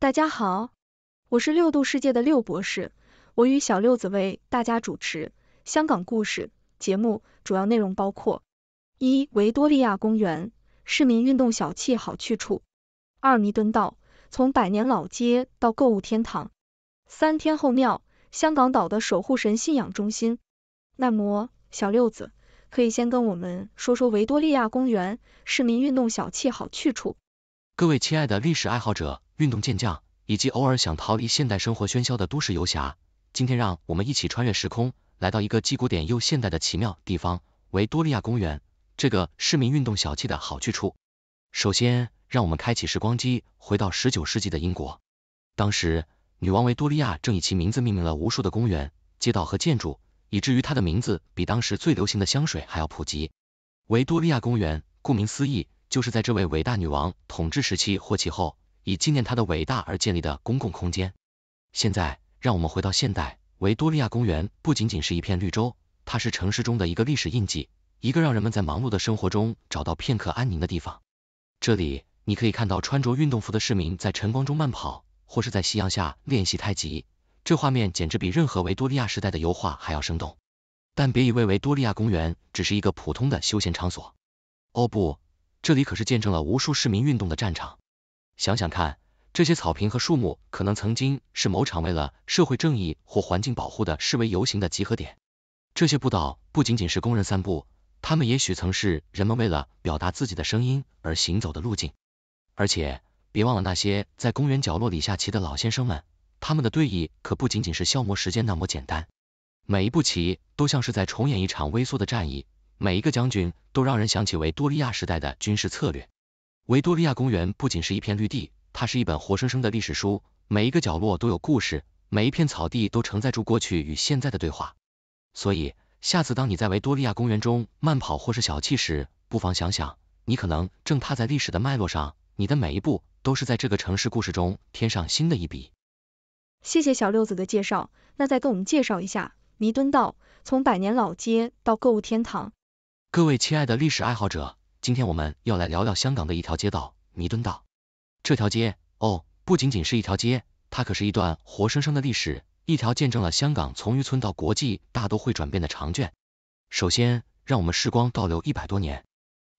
大家好，我是六度世界的六博士，我与小六子为大家主持《香港故事》节目，主要内容包括：一、维多利亚公园，市民运动小憩好去处；二、弥敦道，从百年老街到购物天堂；三、天后庙，香港岛的守护神信仰中心。那么，小六子可以先跟我们说说维多利亚公园，市民运动小憩好去处。各位亲爱的历史爱好者。运动健将，以及偶尔想逃离现代生活喧嚣的都市游侠，今天让我们一起穿越时空，来到一个既古典又现代的奇妙地方——维多利亚公园，这个市民运动小憩的好去处。首先，让我们开启时光机，回到十九世纪的英国。当时，女王维多利亚正以其名字命名了无数的公园、街道和建筑，以至于她的名字比当时最流行的香水还要普及。维多利亚公园，顾名思义，就是在这位伟大女王统治时期或其后。以纪念他的伟大而建立的公共空间。现在，让我们回到现代维多利亚公园，不仅仅是一片绿洲，它是城市中的一个历史印记，一个让人们在忙碌的生活中找到片刻安宁的地方。这里你可以看到穿着运动服的市民在晨光中慢跑，或是在夕阳下练习太极，这画面简直比任何维多利亚时代的油画还要生动。但别以为维多利亚公园只是一个普通的休闲场所，哦不，这里可是见证了无数市民运动的战场。想想看，这些草坪和树木可能曾经是某场为了社会正义或环境保护的示威游行的集合点。这些步道不仅仅是工人散步，他们也许曾是人们为了表达自己的声音而行走的路径。而且，别忘了那些在公园角落里下棋的老先生们，他们的对弈可不仅仅是消磨时间那么简单。每一步棋都像是在重演一场微缩的战役，每一个将军都让人想起维多利亚时代的军事策略。维多利亚公园不仅是一片绿地，它是一本活生生的历史书，每一个角落都有故事，每一片草地都承载住过去与现在的对话。所以，下次当你在维多利亚公园中慢跑或是小憩时，不妨想想，你可能正踏在历史的脉络上，你的每一步都是在这个城市故事中添上新的一笔。谢谢小六子的介绍，那再给我们介绍一下弥敦道，从百年老街到购物天堂。各位亲爱的历史爱好者。今天我们要来聊聊香港的一条街道——弥敦道。这条街，哦，不仅仅是一条街，它可是一段活生生的历史，一条见证了香港从渔村到国际大都会转变的长卷。首先，让我们时光倒流一百多年，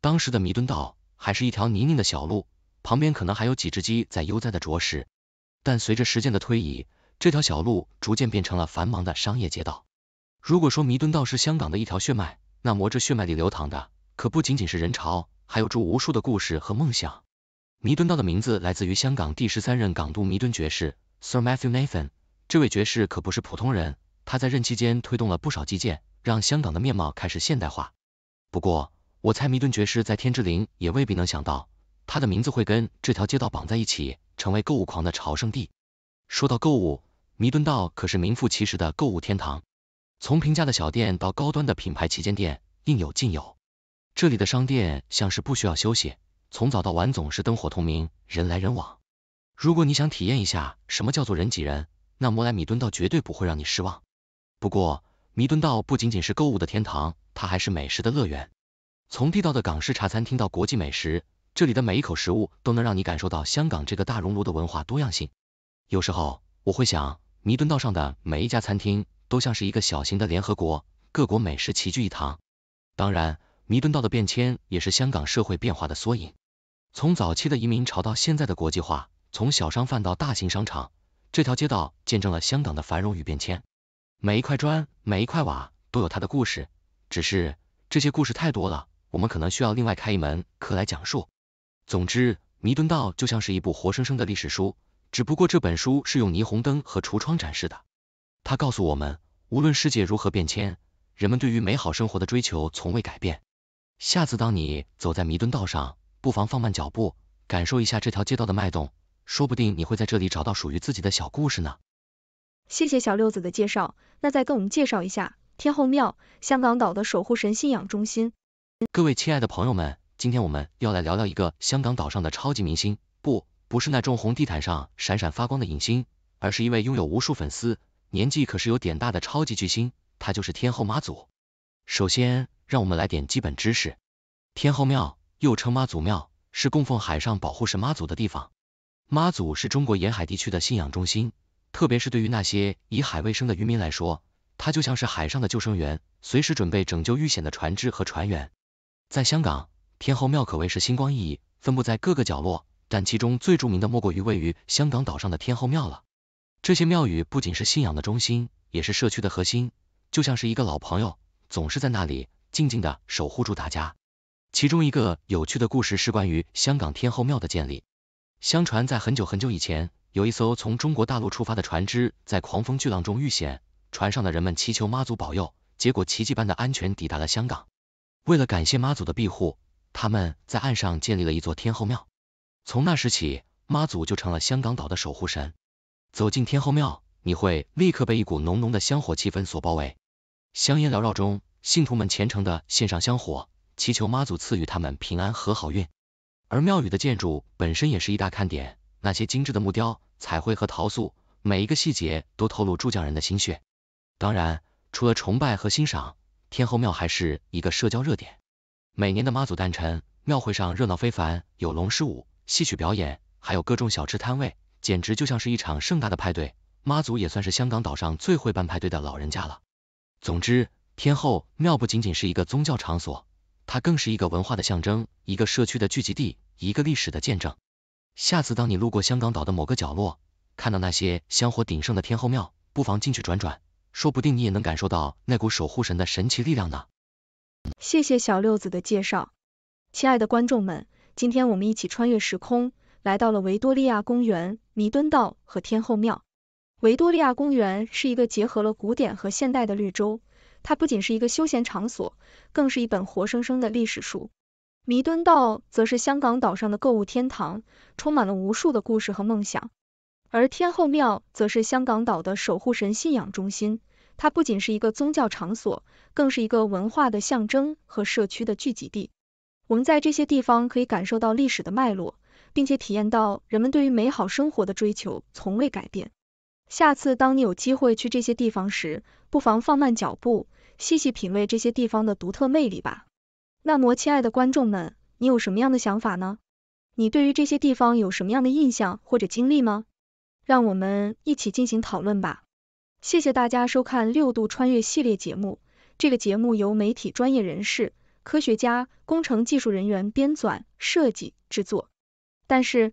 当时的弥敦道还是一条泥泞的小路，旁边可能还有几只鸡在悠哉的啄食。但随着时间的推移，这条小路逐渐变成了繁忙的商业街道。如果说弥敦道是香港的一条血脉，那这血脉里流淌的。可不仅仅是人潮，还有住无数的故事和梦想。弥敦道的名字来自于香港第十三任港督弥敦爵士 Sir Matthew Nathan。这位爵士可不是普通人，他在任期间推动了不少基建，让香港的面貌开始现代化。不过，我猜弥敦爵士在天之灵也未必能想到，他的名字会跟这条街道绑在一起，成为购物狂的朝圣地。说到购物，弥敦道可是名副其实的购物天堂，从平价的小店到高端的品牌旗舰店，应有尽有。这里的商店像是不需要休息，从早到晚总是灯火通明，人来人往。如果你想体验一下什么叫做人挤人，那摩来米敦道绝对不会让你失望。不过，弥敦道不仅仅是购物的天堂，它还是美食的乐园。从地道的港式茶餐厅到国际美食，这里的每一口食物都能让你感受到香港这个大熔炉的文化多样性。有时候我会想，弥敦道上的每一家餐厅都像是一个小型的联合国，各国美食齐聚一堂。当然。弥敦道的变迁也是香港社会变化的缩影。从早期的移民潮到现在的国际化，从小商贩到大型商场，这条街道见证了香港的繁荣与变迁。每一块砖、每一块瓦都有它的故事，只是这些故事太多了，我们可能需要另外开一门课来讲述。总之，弥敦道就像是一部活生生的历史书，只不过这本书是用霓虹灯和橱窗展示的。它告诉我们，无论世界如何变迁，人们对于美好生活的追求从未改变。下次当你走在弥敦道上，不妨放慢脚步，感受一下这条街道的脉动，说不定你会在这里找到属于自己的小故事呢。谢谢小六子的介绍，那再跟我们介绍一下天后庙，香港岛的守护神信仰中心。各位亲爱的朋友们，今天我们要来聊聊一个香港岛上的超级明星，不，不是那种红地毯上闪闪发光的影星，而是一位拥有无数粉丝，年纪可是有点大的超级巨星，他就是天后妈祖。首先。让我们来点基本知识。天后庙又称妈祖庙，是供奉海上保护神妈祖的地方。妈祖是中国沿海地区的信仰中心，特别是对于那些以海为生的渔民来说，它就像是海上的救生员，随时准备拯救遇险的船只和船员。在香港，天后庙可谓是星光熠熠，分布在各个角落，但其中最著名的莫过于位于香港岛上的天后庙了。这些庙宇不仅是信仰的中心，也是社区的核心，就像是一个老朋友，总是在那里。静静的守护住大家。其中一个有趣的故事是关于香港天后庙的建立。相传在很久很久以前，有一艘从中国大陆出发的船只在狂风巨浪中遇险，船上的人们祈求妈祖保佑，结果奇迹般的安全抵达了香港。为了感谢妈祖的庇护，他们在岸上建立了一座天后庙。从那时起，妈祖就成了香港岛的守护神。走进天后庙，你会立刻被一股浓浓的香火气氛所包围，香烟缭绕中。信徒们虔诚的献上香火，祈求妈祖赐予他们平安和好运。而庙宇的建筑本身也是一大看点，那些精致的木雕、彩绘和陶塑，每一个细节都透露铸匠人的心血。当然，除了崇拜和欣赏，天后庙还是一个社交热点。每年的妈祖诞辰庙会上热闹非凡，有龙狮舞、戏曲表演，还有各种小吃摊位，简直就像是一场盛大的派对。妈祖也算是香港岛上最会办派对的老人家了。总之。天后庙不仅仅是一个宗教场所，它更是一个文化的象征，一个社区的聚集地，一个历史的见证。下次当你路过香港岛的某个角落，看到那些香火鼎盛的天后庙，不妨进去转转，说不定你也能感受到那股守护神的神奇力量呢。谢谢小六子的介绍，亲爱的观众们，今天我们一起穿越时空，来到了维多利亚公园、弥敦道和天后庙。维多利亚公园是一个结合了古典和现代的绿洲。它不仅是一个休闲场所，更是一本活生生的历史书。弥敦道则是香港岛上的购物天堂，充满了无数的故事和梦想。而天后庙则是香港岛的守护神信仰中心，它不仅是一个宗教场所，更是一个文化的象征和社区的聚集地。我们在这些地方可以感受到历史的脉络，并且体验到人们对于美好生活的追求从未改变。下次当你有机会去这些地方时，不妨放慢脚步，细细品味这些地方的独特魅力吧。那么，亲爱的观众们，你有什么样的想法呢？你对于这些地方有什么样的印象或者经历吗？让我们一起进行讨论吧。谢谢大家收看《六度穿越》系列节目。这个节目由媒体专业人士、科学家、工程技术人员编纂、设计、制作。但是